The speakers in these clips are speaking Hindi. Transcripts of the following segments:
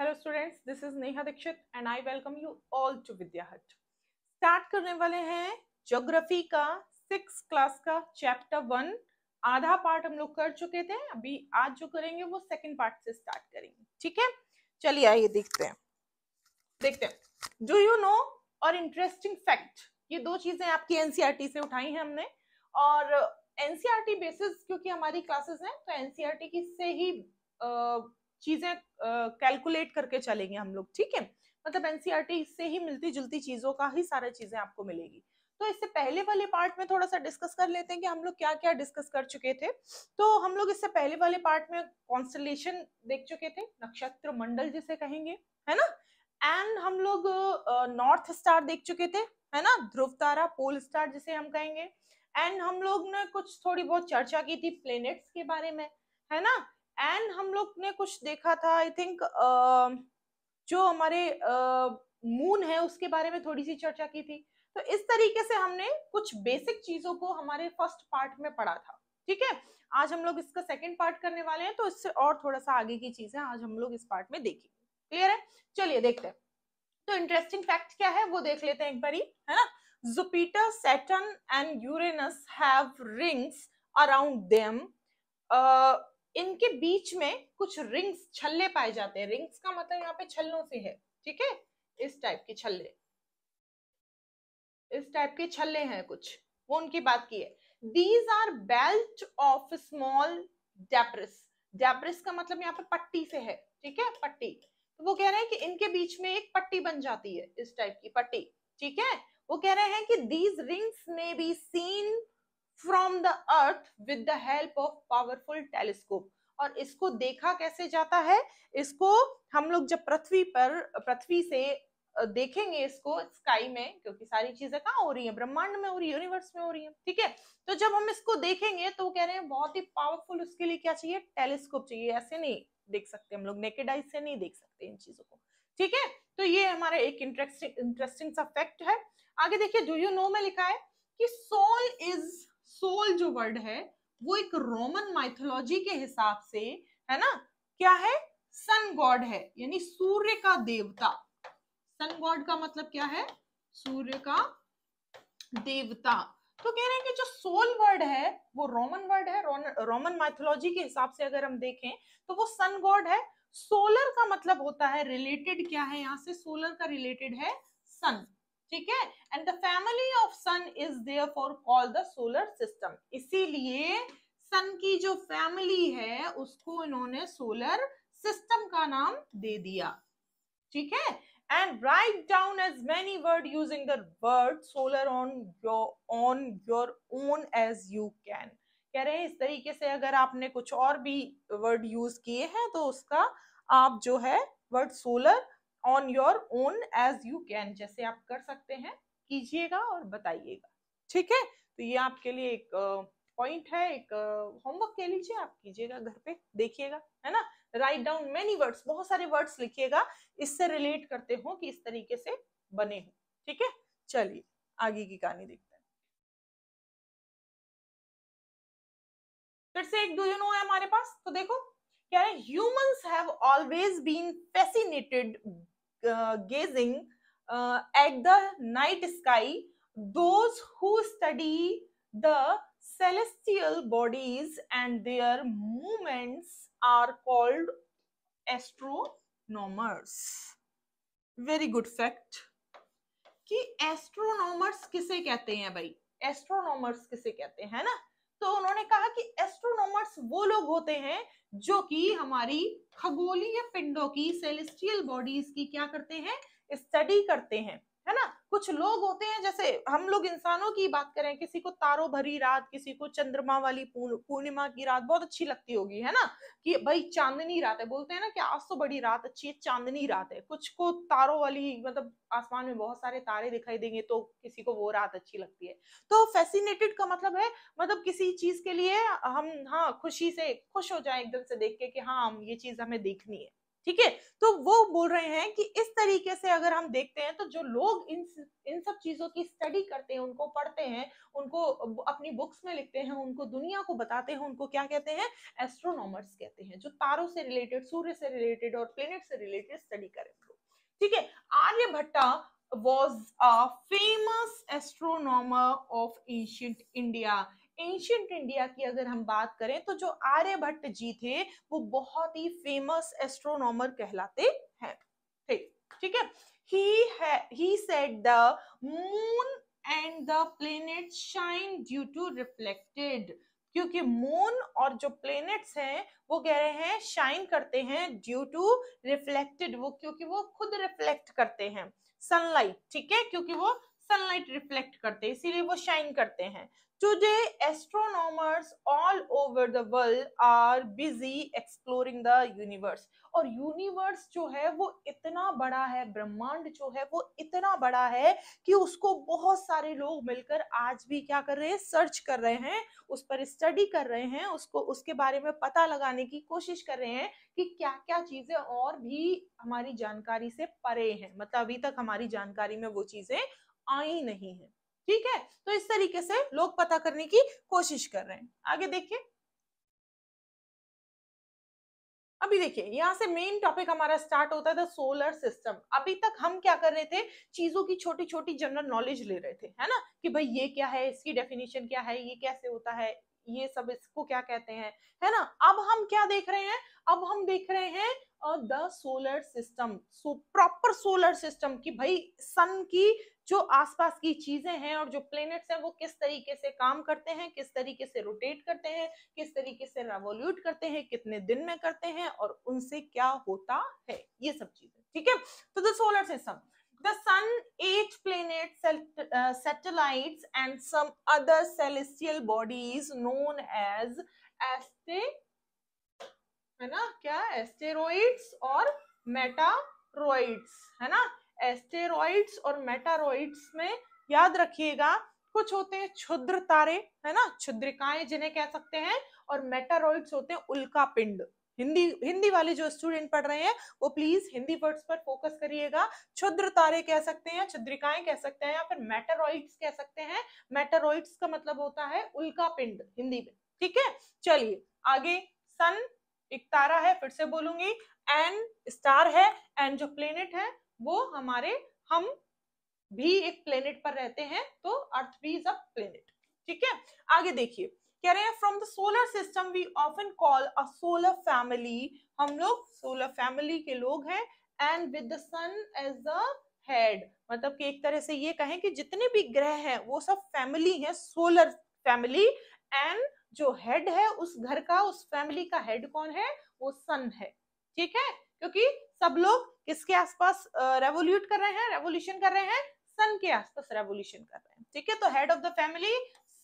Hello students this is Neha Dixit and I welcome you all to Vidya hut start करने वाले हैं ज्योग्राफी का सिक्स क्लास का चैप्टर वन आधा पार्ट हम लोग कर चुके थे अभी आज जो करेंगे वो सेकंड पार्ट से स्टार्ट करेंगे ठीक है चलिए आइए देखते हैं देखते हैं डू यू नो और इंटरेस्टिंग फैक्ट ये दो चीजें आपकी एनसीआर e से उठाई हैं हमने और एनसीआर बेसिस e क्योंकि हमारी क्लासेस हैं तो एनसीआर e की से ही uh, चीजें कैलकुलेट करके चलेंगे हम लोग ठीक है मतलब एनसीईआरटी e से ही मिलती जुलती चीजों का ही सारा चीजें आपको मिलेगी तो इससे पहले वाले पार्ट में थोड़ा सा डिस्कस कर लेते हैं कि हम लोग क्या क्या डिस्कस कर चुके थे तो हम लोग इससे पहले वाले पार्ट में कॉन्स्टलेशन देख चुके थे नक्षत्र मंडल जिसे कहेंगे है ना एंड हम लोग नॉर्थ स्टार देख चुके थे है ना ध्रुव तारा पोल स्टार जिसे हम कहेंगे एंड हम लोग ने कुछ थोड़ी बहुत चर्चा की थी प्लेनेट्स के बारे में है ना एंड हम लोग ने कुछ देखा था आई थिंक uh, जो हमारे मून uh, है उसके बारे में थोड़ी सी चर्चा की थी तो इस तरीके से हमने कुछ बेसिक चीजों को हमारे फर्स्ट पार्ट में पढ़ा था ठीक है आज हम लोग इसका सेकेंड पार्ट करने वाले हैं तो इससे और थोड़ा सा आगे की चीजें आज हम लोग इस पार्ट में देखेंगे क्लियर है चलिए देखते हैं तो इंटरेस्टिंग फैक्ट क्या है वो देख लेते हैं एक बारी है ना Jupiter Saturn and Uranus have rings around them इनके बीच में कुछ रिंग्स छल्ले पाए जाते हैं रिंग्स का मतलब यहाँ पे छल्लों से है ठीक है इस टाइप के छल्ले इस टाइप के छल्ले हैं कुछ वो उनकी बात की है these are belt of small debris debris का मतलब यहाँ पे पट्टी से है ठीक है पट्टी तो वो कह रहे हैं कि इनके बीच में एक पट्टी बन जाती है इस टाइप की पट्टी ठीक है वो कह रहे हैं कि दीज रिंग्स में be seen from the earth with the help of powerful telescope और इसको देखा कैसे जाता है इसको हम लोग जब पृथ्वी पर पृथ्वी से देखेंगे इसको स्काई में क्योंकि सारी चीजें कहाँ हो रही है ब्रह्मांड में हो रही है यूनिवर्स में हो रही है ठीक है तो जब हम इसको देखेंगे तो कह रहे हैं बहुत ही पावरफुल उसके लिए क्या चाहिए टेलीस्कोप चाहिए ऐसे नहीं देख सकते हम लोग नेकेड आइज से नहीं देख सकते इन चीजों को ठीक है तो ये हमारा एक इंटरेस्टिंग इंटरेस्टिंग सा फैक्ट है आगे देखिए डू यू नो में लिखा है कि सोल इज सोल जो वर्ड है वो एक रोमन माइथोलॉजी के हिसाब से है ना क्या है सन गॉड है यानी सूर्य का देवता सन गॉड का मतलब क्या है सूर्य का देवता तो कह रहे हैं कि जो सोल वर्ड है वो रोमन वर्ड है रोमन माइथोलॉजी के हिसाब से अगर हम देखें तो वो सन गॉड है सोलर का मतलब होता है रिलेटेड क्या है यहाँ से सोलर का रिलेटेड है सन ठीक है and the family of sun is therefore call the solar system इसीलिए सन की जो फैमिली है उसको इन्होंने सोलर सिस्टम का नाम दे दिया ठीक है and write down as many word using the word solar on your on your own as you can कह रहे हैं इस तरीके से अगर आपने कुछ और भी वर्ड यूज किए हैं तो उसका आप जो है word solar on your own as you can जैसे आप कर सकते हैं कीजिएगा और बताइएगा ठीक है तो ये आपके लिए एक पॉइंट है एक होमवर्क कह लीजिए आप कीजिएगा घर पे देखिएगा है ना राइट डाउन मेनी वर्ड्स बहुत सारे वर्ड्स लिखिएगा इससे रिलेट करते हो कि इस तरीके से बने हो ठीक है चलिए आगे की कहानी देखते हैं फिर से एक डू है हमारे पास तो देखो कह रहे humans have always been fascinated gazing uh, at the night sky those who study the celestial bodies and their movements are called astronomers very good fact कि एस्ट्रोनॉमर्स किसे कहते हैं भाई एस्ट्रोनॉमर्स किसे कहते हैं ना तो उन्होंने कहा कि एस्ट्रोनोमर्स वो लोग होते हैं जो कि हमारी खगोलीय पिंडों की सेलेस्टियल बॉडीज की क्या करते हैं स्टडी करते हैं है ना कुछ लोग होते हैं जैसे हम लोग इंसानों की बात करें किसी को तारो भरी रात किसी को चंद्रमा वाली पूर्णिमा की रात बहुत अच्छी लगती होगी है ना कि भाई चांदनी रात है बोलते हैं ना कि आज तो बड़ी रात अच्छी है चांदनी रात है कुछ को तारो वाली मतलब आसमान में बहुत सारे तारे दिखाई देंगे तो किसी को वो रात अच्छी लगती है तो फैसिनेटेड का मतलब है मतलब किसी चीज के लिए हम हाँ खुशी से खुश हो जाए एकदम से देख के कि हाँ ये चीज हमें देखनी है ठीक है तो वो बोल रहे हैं कि इस तरीके से अगर हम देखते हैं तो जो लोग इन इन सब चीजों की स्टडी करते हैं उनको पढ़ते हैं उनको अपनी बुक्स में लिखते हैं उनको दुनिया को बताते हैं उनको क्या कहते हैं एस्ट्रोनॉमर्स कहते हैं जो तारों से रिलेटेड सूर्य से रिलेटेड और प्लेनेट से रिलेटेड स्टडी करें ठीक है Aryabhatta was a famous astronomer of ancient India ancient India की अगर हम बात करें तो जो आर्यभट्ट जी थे वो बहुत ही फेमस एस्ट्रोनॉमर कहलाते हैं ठीक ठीक है he he said the moon and the planets shine due to reflected क्योंकि मून और जो प्लेनेट्स हैं वो कह रहे हैं शाइन करते हैं ड्यू टू रिफ्लेक्टेड वो क्योंकि वो खुद रिफ्लेक्ट करते हैं सनलाइट ठीक है क्योंकि वो सनलाइट रिफ्लेक्ट करते हैं इसीलिए वो शाइन करते हैं Today, astronomers all over the world are busy exploring the universe. और यूनिवर्स जो है वो इतना बड़ा है ब्रह्मांड जो है वो इतना बड़ा है कि उसको बहुत सारे लोग मिलकर आज भी क्या कर रहे हैं सर्च कर रहे हैं उस पर स्टडी कर रहे हैं उसको उसके बारे में पता लगाने की कोशिश कर रहे हैं कि क्या क्या चीजें और भी हमारी जानकारी से परे हैं मतलब अभी तक हमारी जानकारी में वो चीजें आई नहीं है ठीक है तो इस तरीके से लोग पता करने की कोशिश कर रहे हैं आगे देखिए अभी देखिए यहाँ से मेन टॉपिक हमारा स्टार्ट होता है द सोलर सिस्टम अभी तक हम क्या कर रहे थे चीजों की छोटी छोटी जनरल नॉलेज ले रहे थे है ना कि भाई ये क्या है इसकी डेफिनेशन क्या है ये कैसे होता है ये सब इसको क्या कहते हैं है ना अब हम क्या देख रहे हैं अब हम देख रहे हैं the solar system so proper solar system की भाई सन की जो आसपास की चीजें हैं और जो प्लेनेट्स हैं वो किस तरीके से काम करते हैं किस तरीके से रोटेट करते हैं किस तरीके से रेवोल्यूट करते हैं कितने दिन में करते हैं और उनसे क्या होता है ये सब चीजें ठीक है तो the solar system the sun eight planets uh, satellites and some other celestial bodies known as aste है ना क्या एस्टेरॉइड्स और मेटारॉइड्स है ना एस्टेरॉइड्स और मेटारॉइड्स में याद रखिएगा कुछ होते हैं क्षुद्र तारे है ना क्षुद्रिकाएं जिन्हें कह सकते हैं और मेटारोइड्स होते हैं उल्का पिंड हिंदी हिंदी वाले जो स्टूडेंट पढ़ रहे हैं वो प्लीज हिंदी वर्ड्स पर फोकस करिएगा छुद्र तारे कह सकते हैं छुद्रिकाएं कह सकते हैं या फिर मैटरॉइड्स कह सकते हैं मैटरॉइड्स का मतलब होता है उल्का पिंड हिंदी में ठीक है चलिए आगे सन एक तारा है फिर से बोलूंगी एन स्टार है एन जो प्लेनेट है वो हमारे हम भी एक प्लेनेट पर रहते हैं तो अर्थ भी इज अ प्लेनेट ठीक है आगे देखिए कह रहे हैं from the solar system we often call a solar family हम लोग सोलर फैमिली के लोग हैं and with the sun as the head मतलब कि एक तरह से ये कहें कि जितने भी ग्रह हैं वो सब फैमिली हैं सोलर फैमिली एंड जो हेड है उस घर का उस फैमिली का हेड कौन है वो सन है ठीक है क्योंकि सब लोग किसके आसपास रेवोल्यूट कर रहे हैं रेवोल्यूशन कर रहे हैं सन के आसपास रेवोल्यूशन कर रहे हैं ठीक है तो head of the family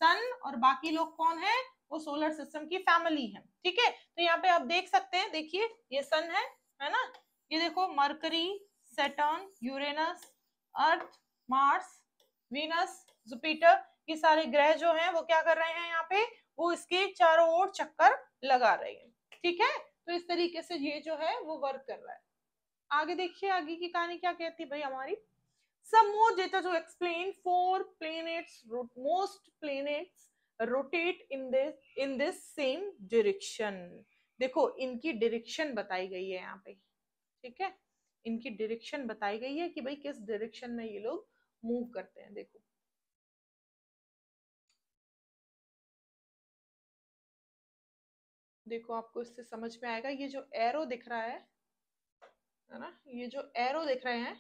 sun और बाकी लोग कौन है वो सोलर सिस्टम की फैमिली है ठीक है तो यहाँ पे आप देख सकते हैं देखिए ये सन है है ना ये देखो Mercury Saturn Uranus Earth Mars Venus Jupiter ये सारे ग्रह जो हैं वो क्या कर रहे हैं यहाँ पे वो इसके चारों ओर चक्कर लगा रहे हैं ठीक है तो इस तरीके से ये जो है वो वर्क कर रहा है आगे देखिए आगे की कहानी क्या कहती है भाई हमारी Some more data to explain four planets, most planets rotate in this in this same direction. देखो इनकी डायरेक्शन बताई गई है यहाँ पे ठीक है इनकी डायरेक्शन बताई गई है कि भाई किस डायरेक्शन में ये लोग मूव करते हैं देखो देखो आपको इससे समझ में आएगा ये जो एरो दिख रहा है है ना ये जो एरो दिख रहे हैं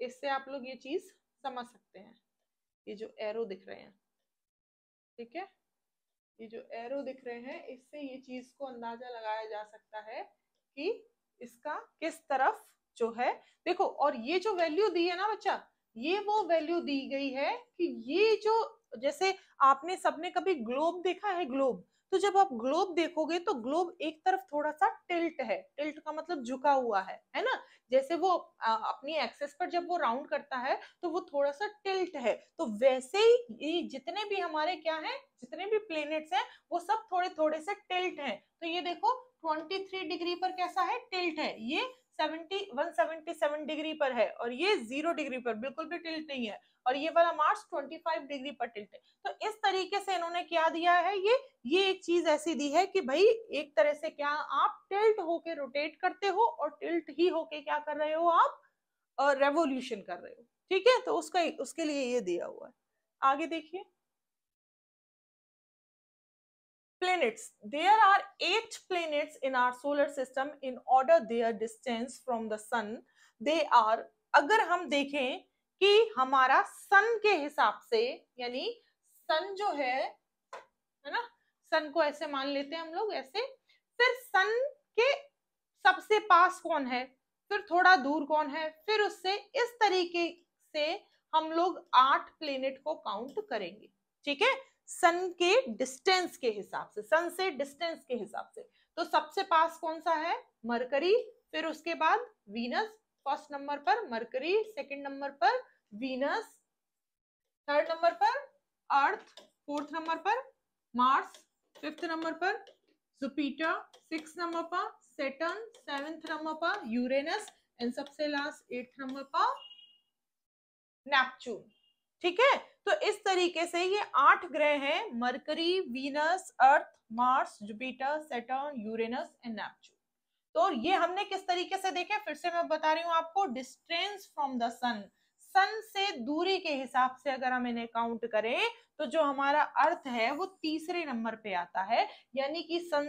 इससे आप लोग ये चीज समझ सकते हैं ये जो एरो दिख रहे हैं ठीक है ये जो एरो दिख रहे हैं इससे ये चीज को अंदाजा लगाया जा सकता है कि इसका किस तरफ जो है देखो और ये जो वैल्यू दी है ना बच्चा ये वो वैल्यू दी गई है कि ये जो जैसे आपने सबने कभी ग्लोब देखा है ग्लोब तो जब आप ग्लोब देखोगे तो ग्लोब एक तरफ थोड़ा सा टिल्ट है टिल्ट का मतलब झुका हुआ है है ना जैसे वो आ, अपनी एक्सेस पर जब वो राउंड करता है तो वो थोड़ा सा टिल्ट है तो वैसे ही ये जितने भी हमारे क्या हैं जितने भी प्लेनेट्स हैं वो सब थोड़े थोड़े से टिल्ट हैं तो ये देखो 23 डिग्री पर कैसा है टिल्ट है ये सेवेंटी वन डिग्री पर है और ये जीरो डिग्री पर बिल्कुल भी टिल्ट नहीं है और ये वाला मार्स 25 डिग्री पर टिल्ट है तो इस तरीके से इन्होंने क्या दिया है ये ये एक चीज ऐसी दी है कि भाई एक तरह से क्या आप टिल्ट होके रोटेट करते हो और टिल्ट ही होके क्या कर रहे हो आप रेवोल्यूशन कर रहे हो ठीक है तो उसका उसके लिए ये दिया हुआ है आगे देखिए planets there are eight planets in our solar system in order their distance from the sun they are agar hum देखें कि हमारा सन के हिसाब से यानी सन जो है है ना सन को ऐसे मान लेते हैं हम लोग ऐसे फिर सन के सबसे पास कौन है फिर थोड़ा दूर कौन है फिर उससे इस तरीके से हम लोग आठ प्लेनेट को काउंट करेंगे ठीक है सन के डिस्टेंस के हिसाब से सन से डिस्टेंस के हिसाब से तो सबसे पास कौन सा है मरकरी फिर उसके बाद वीनस फर्स्ट नंबर पर मरकरी सेकंड नंबर पर वीनस थर्ड नंबर पर अर्थ फोर्थ नंबर पर मार्स फिफ्थ नंबर पर जुपिटर सिक्स नंबर पर सेटन सेवेंथ नंबर पर यूरेनस एंड सबसे लास्ट एट नंबर पर नेपच्यून ठीक है तो इस तरीके से ये आठ ग्रह हैं Mercury Venus Earth Mars Jupiter Saturn Uranus and Neptune तो ये हमने किस तरीके से देखे फिर से मैं बता रही हूँ आपको distance from the sun sun से दूरी के हिसाब से अगर हम इन्हें काउंट करें तो जो हमारा अर्थ है वो तीसरे नंबर पे आता है यानी कि सन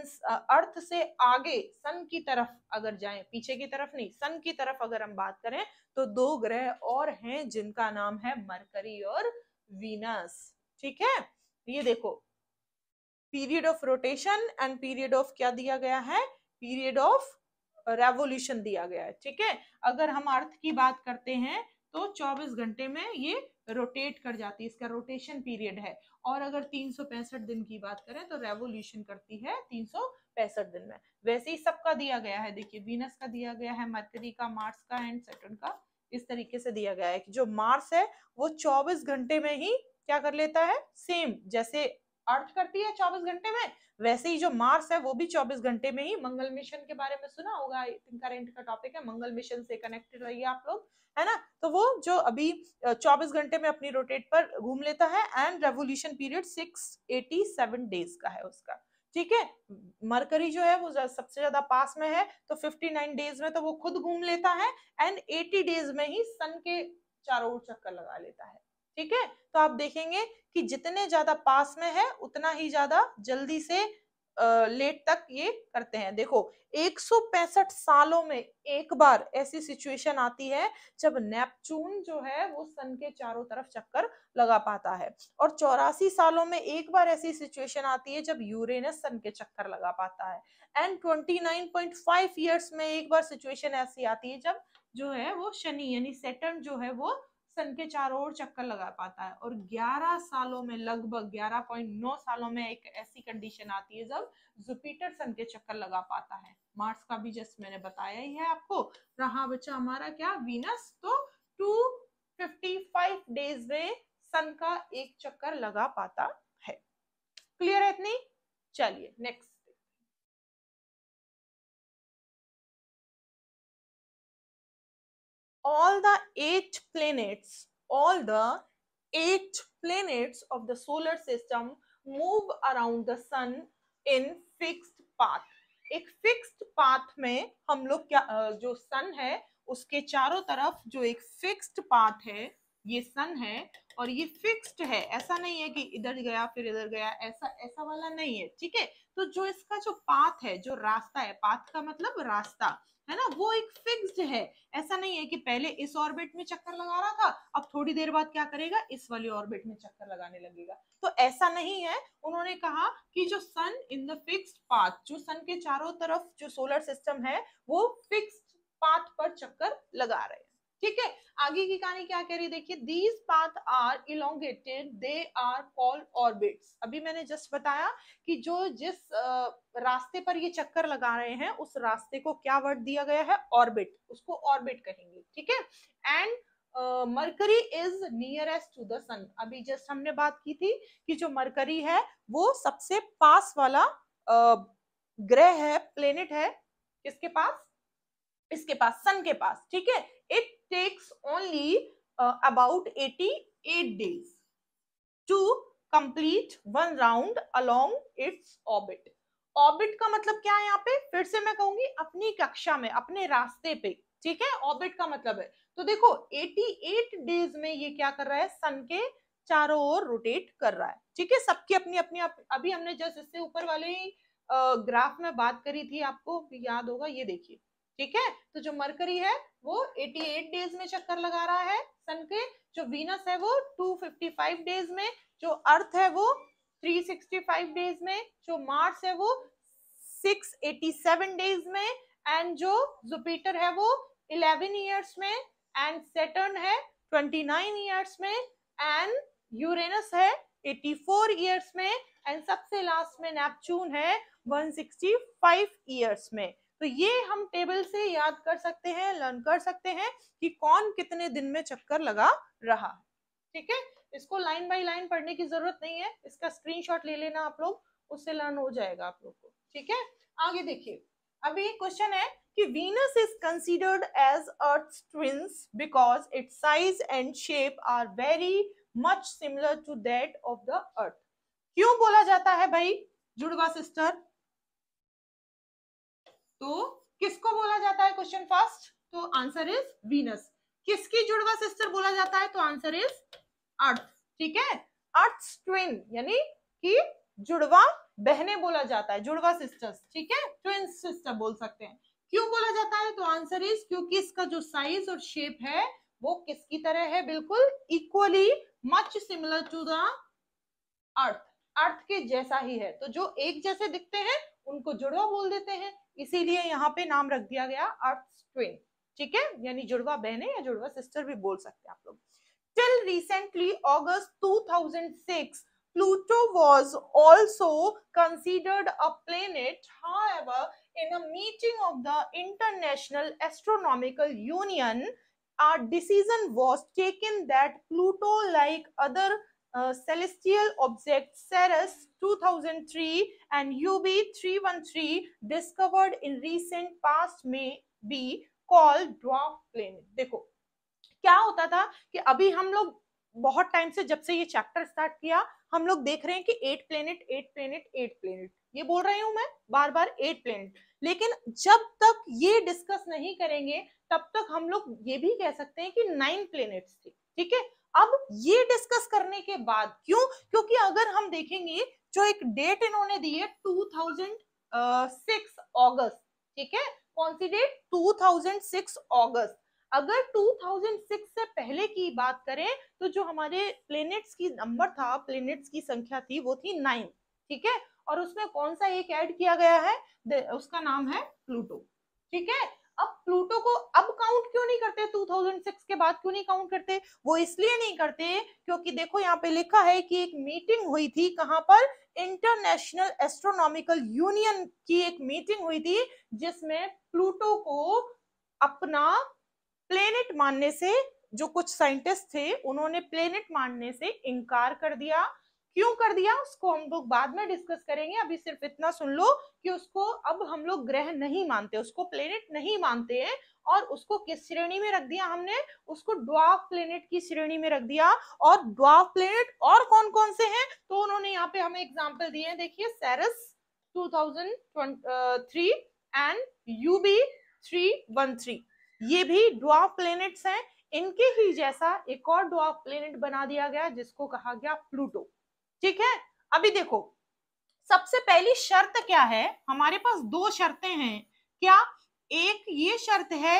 अर्थ से आगे सन की तरफ अगर जाएं पीछे की तरफ नहीं सन की तरफ अगर हम बात करें तो दो ग्रह और हैं जिनका नाम है मरकरी और वीनस ठीक है ये देखो period of rotation and period of क्या दिया गया है पीरियड ऑफ रेवोल्यूशन दिया गया है ठीक है अगर हम अर्थ की बात करते हैं तो 24 घंटे में ये रोटेट कर जाती है इसका रोटेशन पीरियड है और अगर तीन दिन की बात करें तो रेवोल्यूशन करती है तीन दिन में वैसे ही सबका दिया गया है देखिए वीनस का दिया गया है मर्करी का मार्स का एंड सेटन का इस तरीके से दिया गया है कि जो मार्स है वो 24 घंटे में ही क्या कर लेता है सेम जैसे अर्थ करती है 24 घंटे में वैसे ही जो मार्स है वो भी 24 घंटे में ही मंगल मिशन के बारे में सुना होगा करंट का टॉपिक है मंगल मिशन से कनेक्टेड रहिए आप लोग है ना तो वो जो अभी 24 घंटे में अपनी रोटेट पर घूम लेता है एंड रेवोल्यूशन पीरियड 687 डेज का है उसका ठीक है मरकरी जो है वो सबसे ज्यादा पास में है तो 59 डेज में तो वो खुद घूम लेता है एंड 80 डेज में ही सन के चारों ओर चक्कर लगा लेता है ठीक है तो आप देखेंगे कि जितने ज्यादा पास में है उतना ही ज्यादा जल्दी से लेट तक ये करते हैं देखो 165 सालों में एक बार ऐसी सिचुएशन आती है जब नेपचून जो है वो सन के चारों तरफ चक्कर लगा पाता है और चौरासी सालों में एक बार ऐसी सिचुएशन आती है जब यूरेनस सन के चक्कर लगा पाता है एंड 29.5 इयर्स में एक बार सिचुएशन ऐसी आती है जब जो है वो शनि यानी सेटर्न जो है वो सन के चारों ओर चक्कर लगा पाता है और 11 सालों में लगभग 11.9 सालों में एक ऐसी कंडीशन आती है जब जुपिटर सन के चक्कर लगा पाता है मार्स का भी जस्ट मैंने बताया ही है आपको रहा बच्चा हमारा क्या वीनस तो 255 डेज में सन का एक चक्कर लगा पाता है क्लियर है इतनी चलिए next all the eight planets, all the eight planets of the solar system move around the sun in fixed path. एक फिक्स्ड पाथ में हम लोग क्या जो सन है उसके चारों तरफ जो एक फिक्स्ड पाथ है ये सन है और ये फिक्स्ड है ऐसा नहीं है कि इधर गया फिर इधर गया ऐसा ऐसा वाला नहीं है ठीक है तो जो इसका जो पाथ है जो रास्ता है पाथ का मतलब रास्ता है ना वो एक फिक्स्ड है ऐसा नहीं है कि पहले इस ऑर्बिट में चक्कर लगा रहा था अब थोड़ी देर बाद क्या करेगा इस वाली ऑर्बिट में चक्कर लगाने लगेगा तो ऐसा नहीं है उन्होंने कहा कि जो sun in the fixed path जो सन के चारों तरफ जो सोलर सिस्टम है वो फिक्स्ड पाथ पर चक्कर लगा रहे हैं ठीक है आगे की कहानी क्या कह रही है देखिए these path are elongated they are called orbits अभी मैंने जस्ट बताया कि जो जिस रास्ते पर ये चक्कर लगा रहे हैं उस रास्ते को क्या वर्ड दिया गया है ऑर्बिट उसको ऑर्बिट कहेंगे ठीक है and Mercury is nearest to the sun अभी जस्ट हमने बात की थी कि जो मरकरी है वो सबसे पास वाला ग्रह है प्लेनेट है किसके पास इसके पास सन के पास ठीक है it takes only about eighty eight days to complete one round along its orbit orbit का मतलब क्या है यहाँ पे फिर से मैं कहूंगी अपनी कक्षा में अपने रास्ते पे ठीक है ऑर्बिट का मतलब है तो देखो 88 डेज में ये क्या कर रहा है सन के चारों ओर रोटेट कर रहा है ठीक है सबकी अपनी अपनी अभी हमने जस्ट इससे ऊपर वाले ग्राफ uh, में बात करी थी आपको याद होगा ये देखिए ठीक है तो जो मरकरी है वो 88 डेज में चक्कर लगा रहा है सन के जो वीनस है वो 255 डेज में जो अर्थ है वो 365 डेज में जो मार्स है वो 687 डेज में एंड जो जुपिटर है वो 11 ईयर्स में एंड सेटर्न है 29 ईयर्स में एंड यूरेनस है 84 ईयर्स में एंड सबसे लास्ट में नेपच्यून है 165 इयर्स में तो ये हम टेबल से याद कर सकते हैं लर्न कर सकते हैं कि कौन कितने दिन में चक्कर लगा रहा ठीक है इसको लाइन बाय लाइन पढ़ने की जरूरत नहीं है इसका स्क्रीनशॉट ले लेना आप लोग उससे लर्न हो जाएगा आप लोग को ठीक है आगे देखिए अभी क्वेश्चन है कि Venus is considered as Earth twins because its size and shape are very much similar to that of the Earth क्यों बोला जाता है भाई जुड़वा सिस्टर तो किसको बोला जाता है क्वेश्चन फर्स्ट तो आंसर इज वीनस किसकी जुड़वा सिस्टर बोला जाता है तो आंसर इज अर्थ ठीक है अर्थ ट्विन यानी कि जुड़वा बहने बोला जाता है जुड़वा सिस्टर्स ठीक है ट्विन सिस्टर बोल सकते हैं क्यों बोला जाता है तो आंसर इज क्योंकि इसका जो साइज और शेप है वो किसकी तरह है बिल्कुल equally much similar to the Earth Earth के जैसा ही है तो जो एक जैसे दिखते हैं उनको जुड़वा बोल देते हैं इसीलिए यहाँ पे नाम रख दिया गया अर्थ ट्विन ठीक है यानी जुड़वा बहने या जुड़वा सिस्टर भी बोल सकते हैं आप लोग till recently August 2006 Pluto was also considered a planet. However, in a meeting of the International Astronomical Union, a decision was taken that Pluto, like other uh, celestial object Ceres 2003 and UB 313 discovered in recent past may be called dwarf planet. देखो क्या होता था कि अभी हम लोग बहुत टाइम से जब से ये चैप्टर स्टार्ट किया हम लोग देख रहे हैं कि eight planet eight planet eight planet ये बोल रही हूं मैं बार बार एट प्लेनेट लेकिन जब तक ये डिस्कस नहीं करेंगे तब तक हम लोग ये भी कह सकते हैं कि नाइन प्लेनेट्स थे ठीक है अब ये डिस्कस करने के बाद क्यों क्योंकि अगर हम देखेंगे जो एक डेट इन्होंने दी है 2006 अगस्त ठीक है कौन सी डेट 2006 अगस्त अगर 2006 से पहले की बात करें तो जो हमारे प्लेनेट्स की नंबर था प्लेनेट्स की संख्या थी वो थी नाइन ठीक है और उसमें कौन सा एक ऐड किया गया है उसका नाम है प्लूटो ठीक है अब प्लूटो को अब काउंट क्यों नहीं करते 2006 के बाद क्यों नहीं काउंट करते वो इसलिए नहीं करते क्योंकि देखो यहाँ पे लिखा है कि एक मीटिंग हुई थी कहाँ पर इंटरनेशनल एस्ट्रोनॉमिकल यूनियन की एक मीटिंग हुई थी जिसमें प्लूटो को अपना प्लेनेट मानने से जो कुछ साइंटिस्ट थे उन्होंने प्लेनेट मानने से इनकार कर दिया क्यों कर दिया उसको हम लोग बाद में डिस्कस करेंगे अभी सिर्फ इतना सुन लो कि उसको अब हम लोग ग्रह नहीं मानते उसको प्लेनेट नहीं मानते हैं और उसको किस श्रेणी में रख दिया हमने उसको ड्वाफ प्लेनेट की श्रेणी में रख दिया और ड्वाफ प्लेनेट और कौन कौन से हैं तो उन्होंने यहाँ पे हमें एग्जाम्पल दिए हैं देखिए Ceres two and U B three ये भी ड्वाफ प्लेनेट्स हैं इनके ही जैसा एक और ड्वाफ प्लेनेट बना दिया गया जिसको कहा गया प्लूटो ठीक है अभी देखो सबसे पहली शर्त क्या है हमारे पास दो शर्तें हैं क्या एक ये शर्त है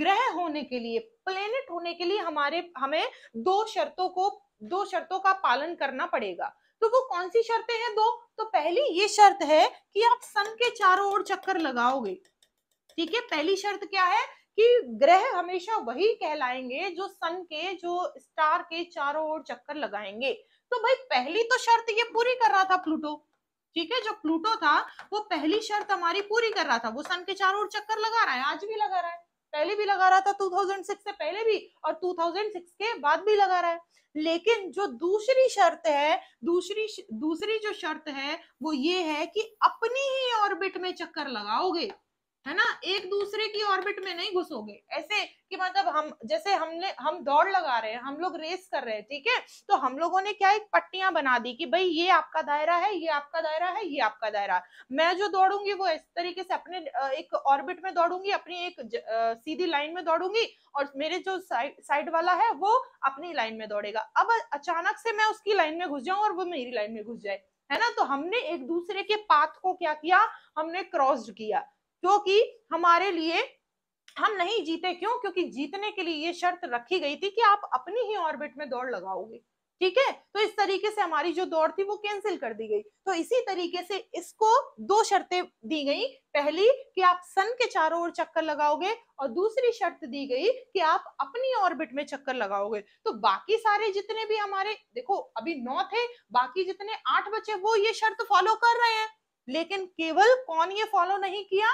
ग्रह होने के लिए प्लेनेट होने के लिए हमारे हमें दो शर्तों को दो शर्तों का पालन करना पड़ेगा तो वो कौन सी शर्तें हैं दो तो पहली ये शर्त है कि आप सन के चारों ओर चक्कर लगाओगे ठीक है पहली शर्त क्या है कि ग्रह हमेशा वही कहलाएंगे जो सन के जो स्टार के चारों ओर चक्कर लगाएंगे तो भाई पहली तो शर्त ये पूरी कर रहा था प्लूटो ठीक है जो प्लूटो था वो पहली शर्त हमारी पूरी कर रहा था वो सन के चारों ओर चक्कर लगा रहा है आज भी लगा रहा है पहले भी लगा रहा था 2006 से पहले भी और 2006 के बाद भी लगा रहा है लेकिन जो दूसरी शर्त है दूसरी दूसरी जो शर्त है वो ये है कि अपनी ही ऑर्बिट में चक्कर लगाओगे है ना एक दूसरे की ऑर्बिट में नहीं घुसोगे ऐसे कि मतलब हम जैसे हमने हम दौड़ लगा रहे हैं हम लोग रेस कर रहे हैं ठीक है तो हम लोगों ने क्या एक पट्टियां बना दी कि भाई ये आपका दायरा है ये आपका दायरा है ये आपका दायरा मैं जो दौड़ूंगी वो इस तरीके से अपने एक ऑर्बिट में दौड़ूंगी अपनी एक ज, आ, सीधी लाइन में दौड़ूंगी और मेरे जो साइड साइड वाला है वो अपनी लाइन में दौड़ेगा अब अचानक से मैं उसकी लाइन में घुस जाऊं और वो मेरी लाइन में घुस जाए है ना तो हमने एक दूसरे के पाथ को क्या किया हमने क्रॉस्ड किया क्योंकि हमारे लिए हम नहीं जीते क्यों क्योंकि जीतने के लिए ये शर्त रखी गई थी कि आप अपनी ही ऑर्बिट में दौड़ लगाओगे ठीक है तो इस तरीके से हमारी जो दौड़ थी वो कैंसिल कर दी गई तो इसी तरीके से इसको दो शर्तें दी गई पहली कि आप सन के चारों ओर चक्कर लगाओगे और दूसरी शर्त दी गई कि आप अपनी ऑर्बिट में चक्कर लगाओगे तो बाकी सारे जितने भी हमारे देखो अभी नौ थे बाकी जितने आठ बचे वो ये शर्त फॉलो कर रहे हैं लेकिन केवल कौन ये फॉलो नहीं किया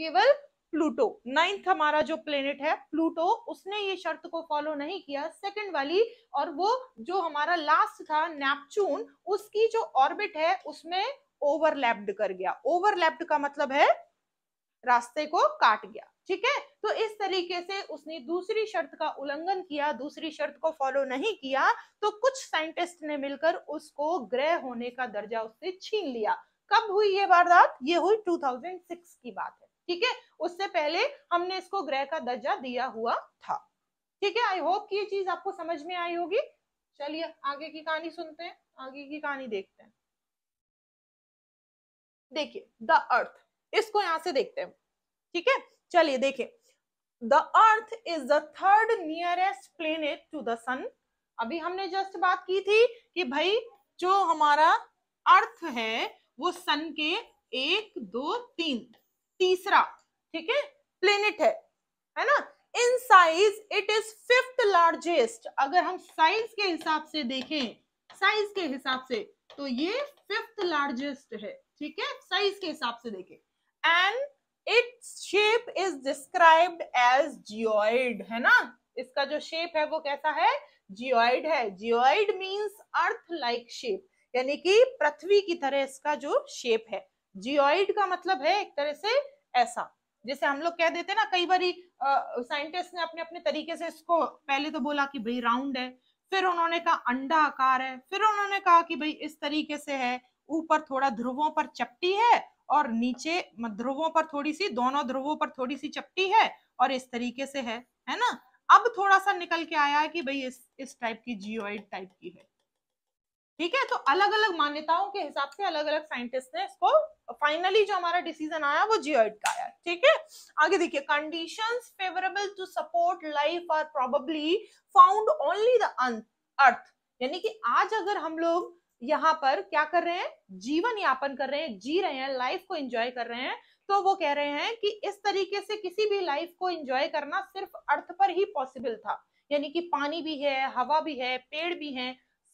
केवल प्लूटो नाइन्थ हमारा जो प्लेनेट है प्लूटो उसने ये शर्त को फॉलो नहीं किया सेकंड वाली और वो जो हमारा लास्ट था नेपच्यून उसकी जो ऑर्बिट है उसमें ओवरलैप्ड कर गया ओवरलैप्ड का मतलब है रास्ते को काट गया ठीक है तो इस तरीके से उसने दूसरी शर्त का उल्लंघन किया दूसरी शर्त को फॉलो नहीं किया तो कुछ साइंटिस्ट ने मिलकर उसको ग्रह होने का दर्जा उससे छीन लिया कब हुई ये वारदात ये हुई 2006 की बात है ठीक है उससे पहले हमने इसको ग्रह का दर्जा दिया हुआ था ठीक है आई होप ये चीज आपको समझ में आई होगी चलिए आगे की कहानी सुनते हैं आगे की कहानी देखते हैं देखिए द अर्थ इसको यहां से देखते हैं ठीक है चलिए देखिए the Earth is the third nearest planet to the sun अभी हमने जस्ट बात की थी कि भाई जो हमारा अर्थ है वो सन के एक दो तीन तीसरा ठीक है प्लेनेट है है ना in size it is fifth largest अगर हम साइज के हिसाब से देखें साइज के हिसाब से तो ये फिफ्थ लार्जेस्ट है ठीक है साइज के हिसाब से देखें and its shape is described as geoid है ना इसका जो शेप है वो कैसा है जियोइड है geoid means Earth like shape यानी कि पृथ्वी की तरह इसका जो शेप है जियोइड का मतलब है एक तरह से ऐसा जैसे हम लोग कह देते ना कई बार साइंटिस्ट ने अपने अपने तरीके से इसको पहले तो बोला कि भाई राउंड है फिर उन्होंने कहा अंडा आकार है फिर उन्होंने कहा कि भाई इस तरीके से है ऊपर थोड़ा ध्रुवों पर चपटी है और नीचे ध्रुवों पर थोड़ी सी दोनों ध्रुवों पर थोड़ी सी चपटी है और इस तरीके से है है ना अब थोड़ा सा निकल के आया है कि भाई इस इस टाइप की जियोइड टाइप की है ठीक है तो अलग अलग मान्यताओं के हिसाब से अलग अलग साइंटिस्ट ने इसको फाइनली जो हमारा डिसीजन आया वो जियोइड का आया ठीक है आगे देखिए conditions favourable to support life are probably found only the Earth यानी कि आज अगर हम लोग यहाँ पर क्या कर रहे हैं जीवन यापन कर रहे हैं जी रहे हैं लाइफ को एंजॉय कर रहे हैं तो वो कह रहे हैं कि इस तरीके से किसी भी लाइफ को एंजॉय करना सिर्फ अर्थ पर ही पॉसिबल था यानी कि पानी भी है हवा भी है पेड़ भी है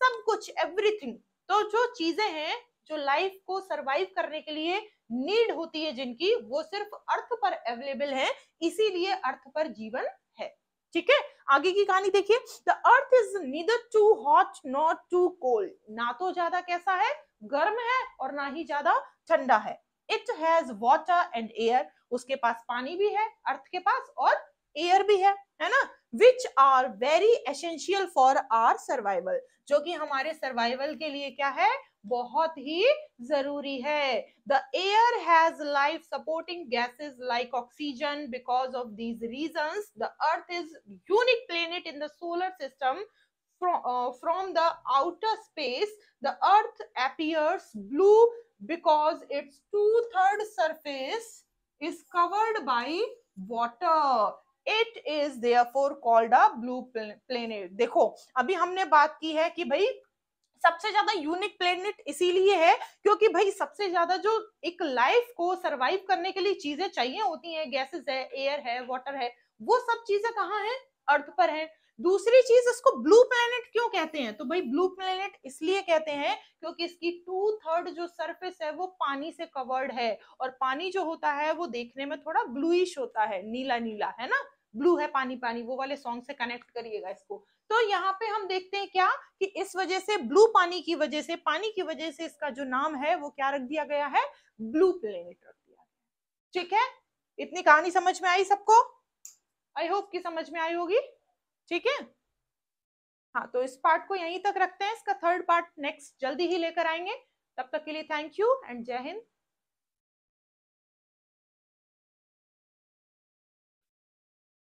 सब कुछ एवरीथिंग तो जो चीजें हैं जो लाइफ को सरवाइव करने के लिए नीड होती है जिनकी वो सिर्फ अर्थ पर अवेलेबल है इसीलिए अर्थ पर जीवन है ठीक है आगे की कहानी देखिए the Earth is neither too hot not too cold ना तो ज्यादा कैसा है गर्म है और ना ही ज्यादा ठंडा है it has water and air उसके पास पानी भी है अर्थ के पास और एयर भी है है ना which are very essential for our survival जो कि हमारे सर्वाइवल के लिए क्या है बहुत ही जरूरी है the air has life supporting gases like oxygen because of these reason the Earth is unique planet in the solar system from the outer space the Earth appears blue because its two third surface is covered by water it is therefore called a blue planet देखो अभी हमने बात की है कि भाई सबसे ज्यादा यूनिक प्लेनेट इसीलिए है क्योंकि भाई सबसे ज्यादा जो एक लाइफ को सरवाइव करने के लिए चीजें चाहिए होती हैं गैसेस है एयर है वाटर है वो सब चीजें कहाँ है अर्थ पर है दूसरी चीज इसको ब्लू प्लेनेट क्यों कहते हैं तो भाई ब्लू प्लेनेट इसलिए कहते हैं क्योंकि इसकी टू थर्ड जो सरफेस है वो पानी से कवर्ड है और पानी जो होता है वो देखने में थोड़ा ब्लूइश होता है नीला नीला है ना ब्लू है पानी पानी वो वाले सॉन्ग से कनेक्ट करिएगा इसको तो यहाँ पे हम देखते हैं क्या कि इस वजह से ब्लू पानी की वजह से पानी की वजह से इसका जो नाम है वो क्या रख दिया गया है ब्लू प्लेनेट रख दिया ठीक है इतनी कहानी समझ में आई सबको आई होप कि समझ में आई होगी ठीक है हाँ तो इस पार्ट को यहीं तक रखते हैं इसका थर्ड पार्ट नेक्स्ट जल्दी ही लेकर आएंगे तब तक के लिए थैंक यू एंड जय हिंद